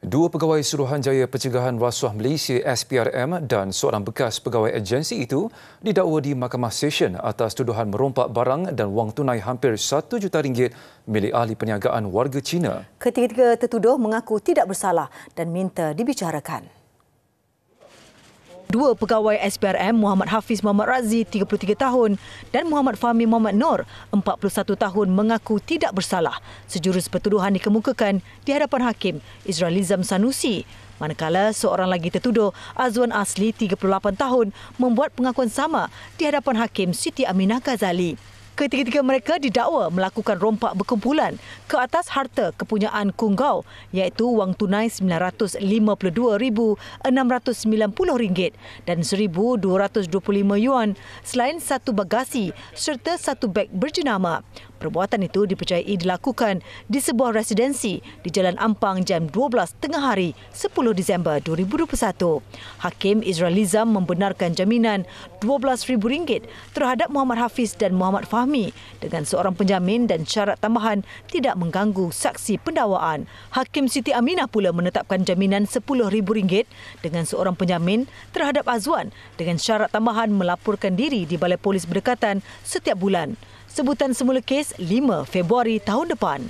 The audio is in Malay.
Dua pegawai Suruhanjaya Pencegahan Rasuah Malaysia SPRM dan seorang bekas pegawai agensi itu didakwa di Mahkamah Session atas tuduhan merompak barang dan wang tunai hampir 1 juta ringgit milik ahli perniagaan warga China. Ketiga-tiga tertuduh mengaku tidak bersalah dan minta dibicarakan. Dua pegawai SPRM Muhammad Hafiz Muhammad Razi 33 tahun dan Muhammad Fahmi Muhammad Nur 41 tahun mengaku tidak bersalah. Sejurus pertuduhan dikemukakan di hadapan hakim Israelizam Sanusi. Manakala seorang lagi tertuduh Azwan Asli 38 tahun membuat pengakuan sama di hadapan hakim Siti Aminah Ghazali. Ketiga-tiga mereka didakwa melakukan rompak berkumpulan ke atas harta kepunyaan Kunggau, Gao iaitu wang tunai RM952,690 dan RM1,225 yuan selain satu bagasi serta satu beg berjenama. Perbuatan itu dipercayai dilakukan di sebuah residensi di Jalan Ampang jam 12 tengah hari 10 Disember 2021. Hakim Israel Lizam membenarkan jaminan RM12,000 terhadap Muhammad Hafiz dan Muhammad Fahmi dengan seorang penjamin dan syarat tambahan tidak mengganggu saksi pendawaan. Hakim Siti Aminah pula menetapkan jaminan RM10,000 dengan seorang penjamin terhadap Azwan dengan syarat tambahan melaporkan diri di Balai Polis Berdekatan setiap bulan sebutan semula kes 5 Februari tahun depan.